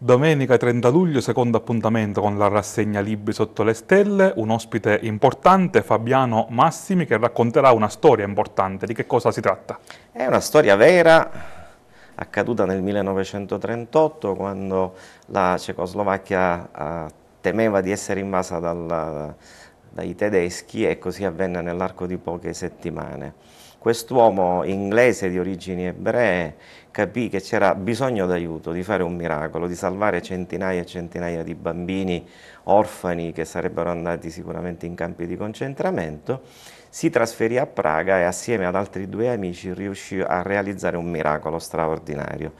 Domenica 30 luglio, secondo appuntamento con la rassegna Libri sotto le stelle, un ospite importante, Fabiano Massimi, che racconterà una storia importante. Di che cosa si tratta? È una storia vera, accaduta nel 1938, quando la Cecoslovacchia eh, temeva di essere invasa dal, dai tedeschi e così avvenne nell'arco di poche settimane. Quest'uomo inglese di origini ebree capì che c'era bisogno d'aiuto, di fare un miracolo, di salvare centinaia e centinaia di bambini orfani che sarebbero andati sicuramente in campi di concentramento, si trasferì a Praga e assieme ad altri due amici riuscì a realizzare un miracolo straordinario.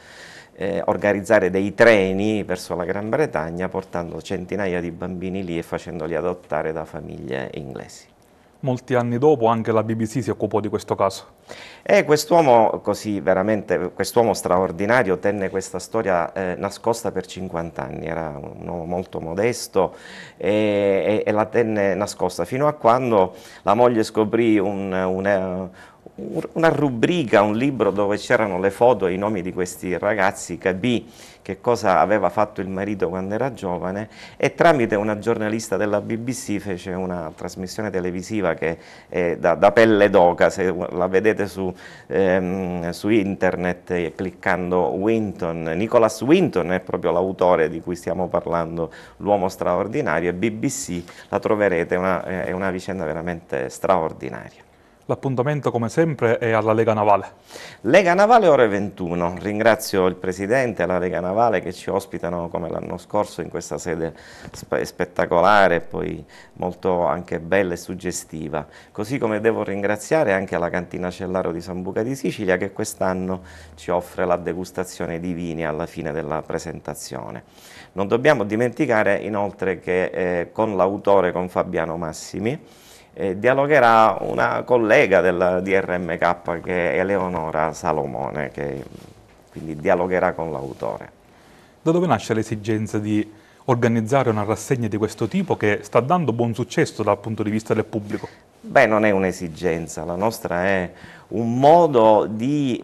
Eh, organizzare dei treni verso la Gran Bretagna portando centinaia di bambini lì e facendoli adottare da famiglie inglesi. Molti anni dopo anche la BBC si occupò di questo caso. E quest'uomo così veramente, quest'uomo straordinario tenne questa storia eh, nascosta per 50 anni, era un uomo molto modesto e, e, e, la tenne nascosta fino a quando la moglie scoprì un, un, un una rubrica, un libro dove c'erano le foto e i nomi di questi ragazzi, capì che cosa aveva fatto il marito quando era giovane e tramite una giornalista della BBC fece una trasmissione televisiva che è da, da pelle d'oca, se la vedete su, ehm, su internet eh, cliccando Winton, Nicholas Winton è proprio l'autore di cui stiamo parlando, l'uomo straordinario e BBC la troverete, una, è una vicenda veramente straordinaria. L'appuntamento come sempre è alla Lega Navale. Lega Navale ore 21, ringrazio il Presidente e la Lega Navale che ci ospitano come l'anno scorso in questa sede spettacolare e poi molto anche bella e suggestiva, così come devo ringraziare anche la Cantina Cellaro di Sambuca di Sicilia che quest'anno ci offre la degustazione di vini alla fine della presentazione. Non dobbiamo dimenticare inoltre che eh, con l'autore, con Fabiano Massimi, eh, dialogherà una collega della DRMK che è Eleonora Salomone, che quindi dialogherà con l'autore. Da dove nasce l'esigenza di organizzare una rassegna di questo tipo che sta dando buon successo dal punto di vista del pubblico? Beh, non è un'esigenza, la nostra è un modo di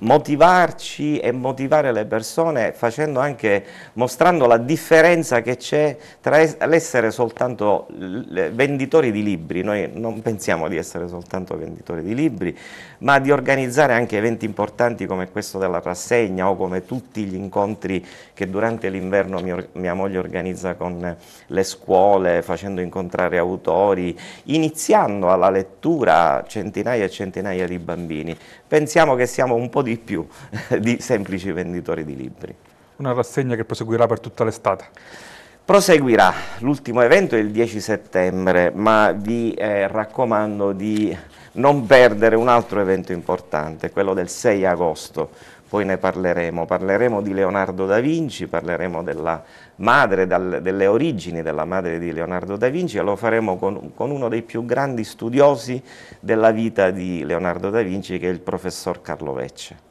motivarci e motivare le persone facendo anche, mostrando la differenza che c'è tra l'essere soltanto venditori di libri, noi non pensiamo di essere soltanto venditori di libri, ma di organizzare anche eventi importanti come questo della rassegna o come tutti gli incontri che durante l'inverno mia moglie organizza con le scuole, facendo incontrare autori, iniziando alla lettura centinaia e centinaia di bambini pensiamo che siamo un po' di più di semplici venditori di libri. Una rassegna che proseguirà per tutta l'estate. Proseguirà, l'ultimo evento è il 10 settembre, ma vi eh, raccomando di non perdere un altro evento importante, quello del 6 agosto, poi ne parleremo, parleremo di Leonardo da Vinci, parleremo della madre, dal, delle origini della madre di Leonardo da Vinci e lo faremo con, con, uno dei più grandi studiosi della vita di Leonardo da Vinci che è il professor Carlo Vecce.